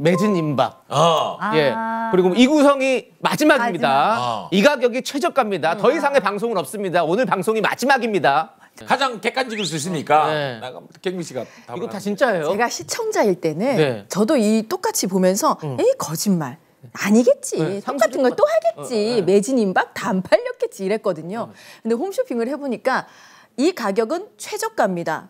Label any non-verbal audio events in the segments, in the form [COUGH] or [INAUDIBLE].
매진 임박. 어. 예. 그리고 이구성이 마지막입니다. 마지막. 어. 이 가격이 최저가입니다. 더 음. 이상의 방송은 없습니다. 오늘 방송이 마지막입니다. 네. 가장 객관적일 수 있으니까 네. 경민 씨가 이거 다 진짜예요. 제가 시청자일 때는 네. 저도 이 똑같이 보면서 응. 음. 에이 거짓말. 아니겠지. 네, 똑같은 걸 또 하겠지. 어, 어, 매진 어. 임박 다 안 팔렸겠지 이랬거든요. 음. 근데 홈쇼핑을 해보니까 이 가격은 최저가입니다.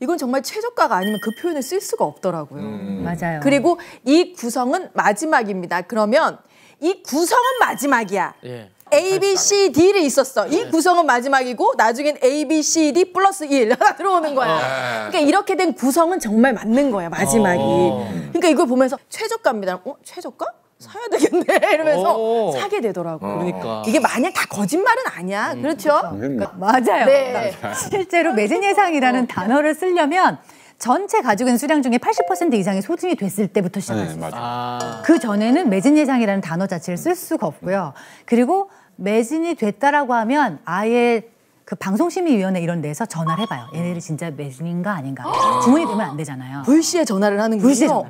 이건 정말 최저가가 아니면 그 표현을 쓸 수가 없더라고요. 음. 맞아요. 그리고 이 구성은 마지막입니다. 그러면 이 구성은 마지막이야. 예. A, B, C, D를 있었어. 이 예. 구성은 마지막이고 나중엔 A, B, C, D 플러스 1하 [LAUGHS] 들어오는 거야. 네. 그러니까 이렇게 된 구성은 정말 맞는 거야 마지막이. 어. 그러니까 이걸 보면서 최저가입니다. 어? 최저가? 사야 되겠네 [LAUGHS] 이러면서 어. 사게 되더라고. 요 어. 그러니까. 이게 만약 다 거짓말은 아니야. 음. 그렇죠? 그렇죠. 그러니까. 맞아요. 네. 그러니까 실제로 매진 예상이라는 어. 단어를 쓰려면 전체 가지고 있는 수량 중에 80% 이상이 소진이 됐을 때부터 시작했어요. 네, 아. 그 전에는 매진 예상이라는 단어 자체를 쓸 수가 없고요. 그리고 매진이 됐다라고 하면 아예 그 방송심의위원회 이런 데서 전화를 해봐요. 얘네를 진짜 매진인가 아닌가. 아. 주문이 되면 안 되잖아요. 불시에 전화를 하는거예요 불시에 전화.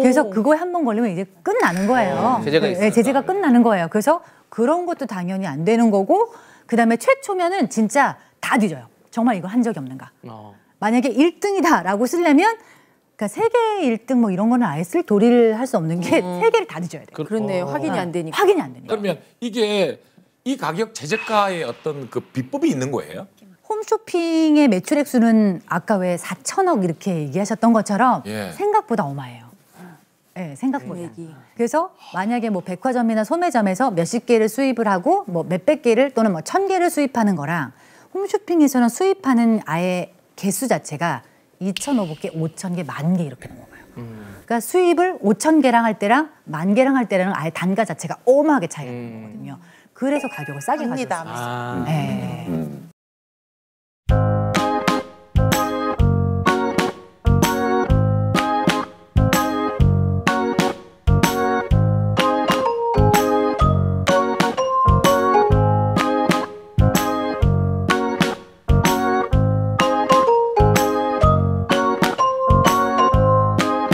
그래서 그거에 한 번 걸리면 이제 끝나는 거예요. 제재가 있어요. 네, 제재가 끝나는 거예요. 그래서 그런 것도 당연히 안 되는 거고 그다음에 최초면은 진짜 다 뒤져요. 정말 이거 한 적이 없는가. 어. 만약에 1등이다라고 쓰려면 그러니까 세계 일등뭐 이런 거는 아예 쓸 도리를 할 수 없는 게세 음. 계를다 뒤져야 돼. 요 그- 그렇네요. 어. 확인이 안 네. 되니까. 확인이 안 되니까. 그러면 이게 이 가격 제재가의 어떤 그 비법이 있는 거예요? 홈쇼핑의 매출액 수는 아까 왜 4천억 이렇게 얘기하셨던 것처럼 예. 생각보다 어마해요. 네, 생각보다. 음. 그래서 만약에 뭐 백화점이나 소매점에서 몇십 개를 수입을 하고 뭐 몇백 개를 또는 뭐 천 개를 수입하는 거랑 홈쇼핑에서는 수입하는 아예 개수 자체가 2,500개, 5,000개, 만 개 이렇게 넘어가요. 음. 그러니까 수입을 5,000개랑 할 때랑 만 개랑 할 때랑 아예 단가 자체가 어마하게 차이가 음. 나는 거거든요. 그래서 가격을 싸게 합니다. 가져요 아. 네. 음.